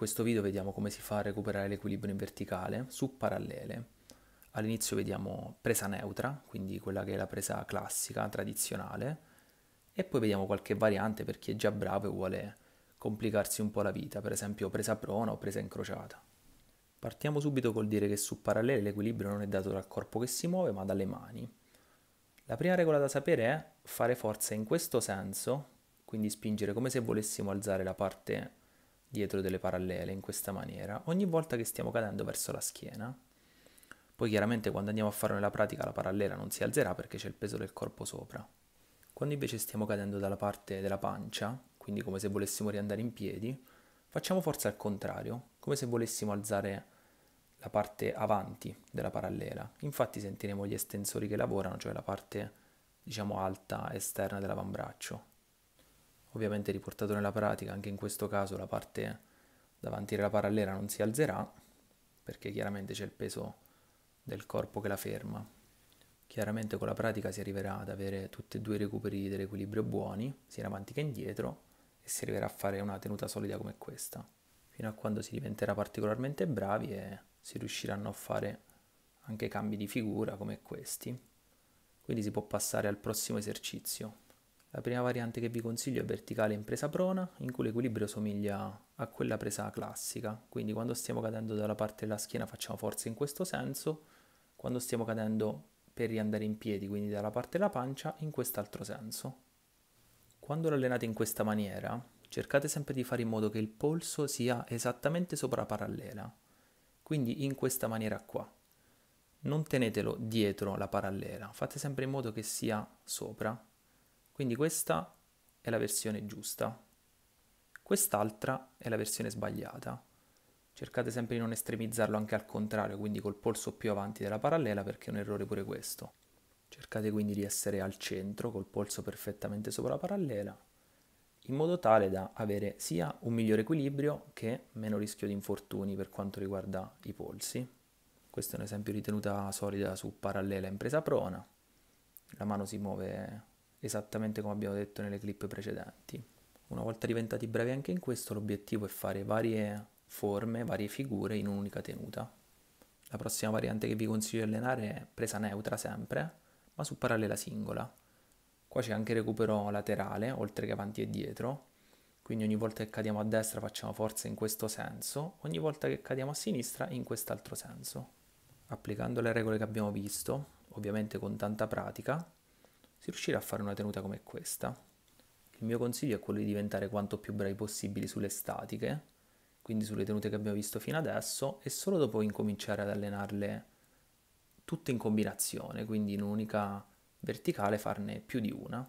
questo video vediamo come si fa a recuperare l'equilibrio in verticale su parallele. All'inizio vediamo presa neutra, quindi quella che è la presa classica, tradizionale, e poi vediamo qualche variante per chi è già bravo e vuole complicarsi un po' la vita, per esempio presa prona o presa incrociata. Partiamo subito col dire che su parallele l'equilibrio non è dato dal corpo che si muove, ma dalle mani. La prima regola da sapere è fare forza in questo senso, quindi spingere come se volessimo alzare la parte dietro delle parallele in questa maniera ogni volta che stiamo cadendo verso la schiena. Poi chiaramente quando andiamo a farlo nella pratica la parallela non si alzerà perché c'è il peso del corpo sopra. Quando invece stiamo cadendo dalla parte della pancia, quindi come se volessimo riandare in piedi, facciamo forza al contrario, come se volessimo alzare la parte avanti della parallela. Infatti sentiremo gli estensori che lavorano, cioè la parte diciamo alta esterna dell'avambraccio ovviamente riportato nella pratica anche in questo caso la parte davanti alla parallela non si alzerà perché chiaramente c'è il peso del corpo che la ferma chiaramente con la pratica si arriverà ad avere tutti e due i recuperi dell'equilibrio buoni sia in avanti che indietro e si arriverà a fare una tenuta solida come questa fino a quando si diventerà particolarmente bravi e si riusciranno a fare anche cambi di figura come questi quindi si può passare al prossimo esercizio la prima variante che vi consiglio è verticale in presa prona, in cui l'equilibrio somiglia a quella presa classica, quindi quando stiamo cadendo dalla parte della schiena facciamo forza in questo senso, quando stiamo cadendo per riandare in piedi, quindi dalla parte della pancia, in quest'altro senso. Quando lo allenate in questa maniera, cercate sempre di fare in modo che il polso sia esattamente sopra parallela, quindi in questa maniera qua. Non tenetelo dietro la parallela, fate sempre in modo che sia sopra, quindi questa è la versione giusta, quest'altra è la versione sbagliata. Cercate sempre di non estremizzarlo anche al contrario, quindi col polso più avanti della parallela perché è un errore pure questo. Cercate quindi di essere al centro col polso perfettamente sopra la parallela in modo tale da avere sia un migliore equilibrio che meno rischio di infortuni per quanto riguarda i polsi. Questo è un esempio di tenuta solida su parallela in presa prona. La mano si muove esattamente come abbiamo detto nelle clip precedenti. Una volta diventati bravi anche in questo, l'obiettivo è fare varie forme, varie figure in un'unica tenuta. La prossima variante che vi consiglio di allenare è presa neutra sempre, ma su parallela singola. Qua c'è anche recupero laterale, oltre che avanti e dietro, quindi ogni volta che cadiamo a destra facciamo forza in questo senso, ogni volta che cadiamo a sinistra in quest'altro senso. Applicando le regole che abbiamo visto, ovviamente con tanta pratica, si riuscirà a fare una tenuta come questa? Il mio consiglio è quello di diventare quanto più bravi possibili sulle statiche, quindi sulle tenute che abbiamo visto fino adesso, e solo dopo incominciare ad allenarle tutte in combinazione, quindi in un'unica verticale farne più di una.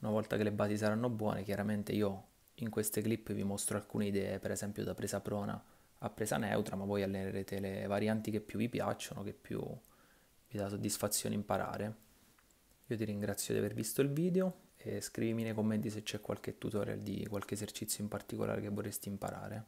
Una volta che le basi saranno buone, chiaramente io in queste clip vi mostro alcune idee, per esempio da presa prona a presa neutra, ma voi allenerete le varianti che più vi piacciono, che più vi dà soddisfazione imparare. Io ti ringrazio di aver visto il video e scrivimi nei commenti se c'è qualche tutorial di qualche esercizio in particolare che vorresti imparare.